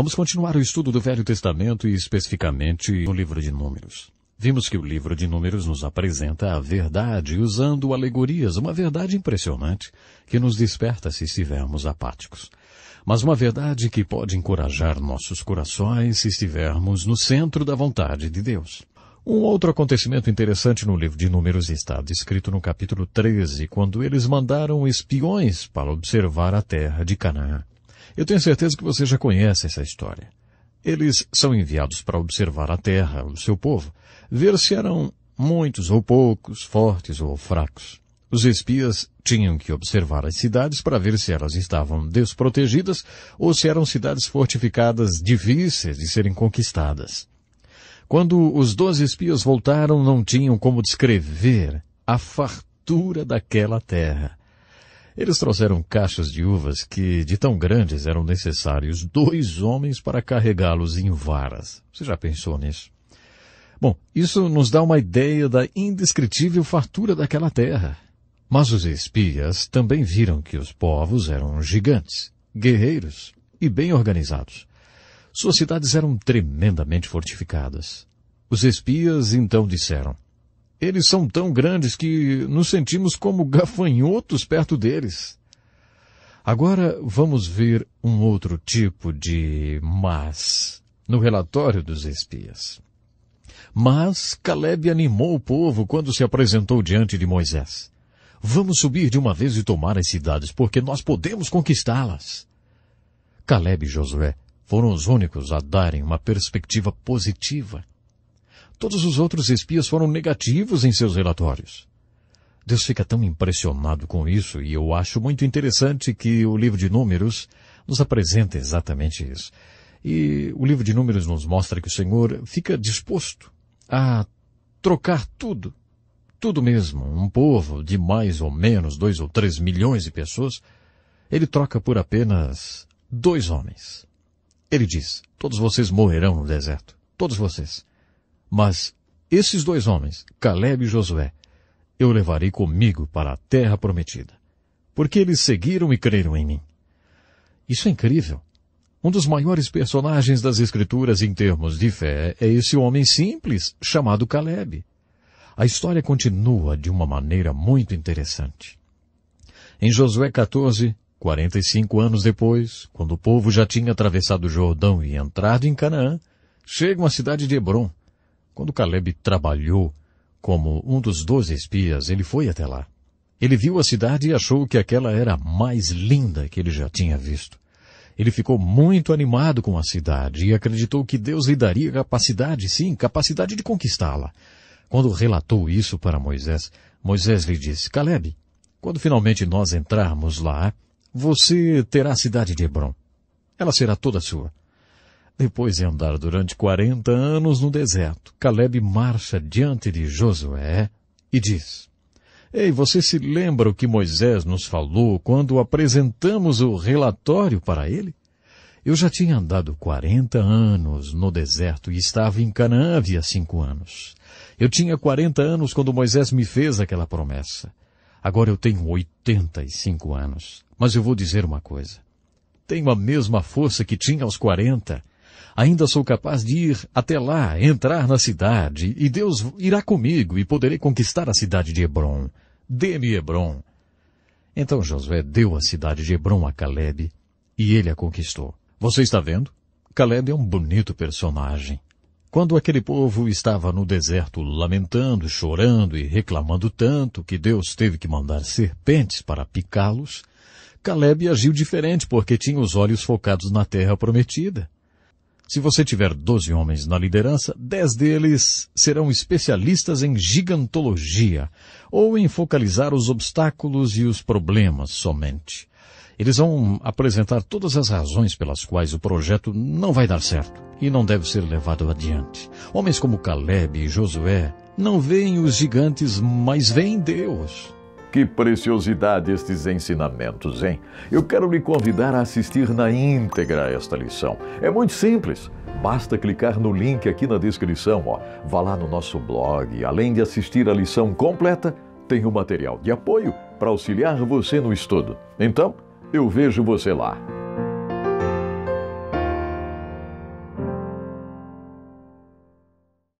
Vamos continuar o estudo do Velho Testamento e especificamente no livro de Números. Vimos que o livro de Números nos apresenta a verdade usando alegorias, uma verdade impressionante que nos desperta se estivermos apáticos. Mas uma verdade que pode encorajar nossos corações se estivermos no centro da vontade de Deus. Um outro acontecimento interessante no livro de Números está descrito no capítulo 13, quando eles mandaram espiões para observar a terra de Canaã. Eu tenho certeza que você já conhece essa história. Eles são enviados para observar a terra, o seu povo, ver se eram muitos ou poucos, fortes ou fracos. Os espias tinham que observar as cidades para ver se elas estavam desprotegidas ou se eram cidades fortificadas difíceis de serem conquistadas. Quando os doze espias voltaram, não tinham como descrever a fartura daquela terra. Eles trouxeram caixas de uvas que, de tão grandes, eram necessários dois homens para carregá-los em varas. Você já pensou nisso? Bom, isso nos dá uma ideia da indescritível fartura daquela terra. Mas os espias também viram que os povos eram gigantes, guerreiros e bem organizados. Suas cidades eram tremendamente fortificadas. Os espias então disseram, eles são tão grandes que nos sentimos como gafanhotos perto deles. Agora vamos ver um outro tipo de mas no relatório dos espias. Mas Caleb animou o povo quando se apresentou diante de Moisés. Vamos subir de uma vez e tomar as cidades, porque nós podemos conquistá-las. Caleb e Josué foram os únicos a darem uma perspectiva positiva Todos os outros espias foram negativos em seus relatórios. Deus fica tão impressionado com isso e eu acho muito interessante que o livro de Números nos apresenta exatamente isso. E o livro de Números nos mostra que o Senhor fica disposto a trocar tudo, tudo mesmo, um povo de mais ou menos dois ou três milhões de pessoas, ele troca por apenas dois homens. Ele diz, todos vocês morrerão no deserto. Todos vocês. Mas esses dois homens, Caleb e Josué, eu levarei comigo para a terra prometida, porque eles seguiram e creram em mim. Isso é incrível. Um dos maiores personagens das Escrituras em termos de fé é esse homem simples, chamado Caleb. A história continua de uma maneira muito interessante. Em Josué 14, 45 anos depois, quando o povo já tinha atravessado o Jordão e entrado em Canaã, chega à cidade de Hebron, quando Caleb trabalhou como um dos doze espias, ele foi até lá. Ele viu a cidade e achou que aquela era a mais linda que ele já tinha visto. Ele ficou muito animado com a cidade e acreditou que Deus lhe daria capacidade, sim, capacidade de conquistá-la. Quando relatou isso para Moisés, Moisés lhe disse, Caleb, quando finalmente nós entrarmos lá, você terá a cidade de Hebron. Ela será toda sua. Depois de andar durante quarenta anos no deserto, Caleb marcha diante de Josué e diz, Ei, você se lembra o que Moisés nos falou quando apresentamos o relatório para ele? Eu já tinha andado quarenta anos no deserto e estava em Canaã havia cinco anos. Eu tinha quarenta anos quando Moisés me fez aquela promessa. Agora eu tenho oitenta e cinco anos. Mas eu vou dizer uma coisa. Tenho a mesma força que tinha aos quarenta. Ainda sou capaz de ir até lá, entrar na cidade, e Deus irá comigo e poderei conquistar a cidade de Hebron. Dê-me Hebron. Então Josué deu a cidade de Hebron a Caleb e ele a conquistou. Você está vendo? Caleb é um bonito personagem. Quando aquele povo estava no deserto lamentando, chorando e reclamando tanto que Deus teve que mandar serpentes para picá-los, Caleb agiu diferente porque tinha os olhos focados na terra prometida. Se você tiver 12 homens na liderança, 10 deles serão especialistas em gigantologia ou em focalizar os obstáculos e os problemas somente. Eles vão apresentar todas as razões pelas quais o projeto não vai dar certo e não deve ser levado adiante. Homens como Caleb e Josué não veem os gigantes, mas veem Deus. Que preciosidade estes ensinamentos, hein? Eu quero lhe convidar a assistir na íntegra esta lição. É muito simples. Basta clicar no link aqui na descrição, ó. Vá lá no nosso blog. Além de assistir a lição completa, tem o material de apoio para auxiliar você no estudo. Então, eu vejo você lá.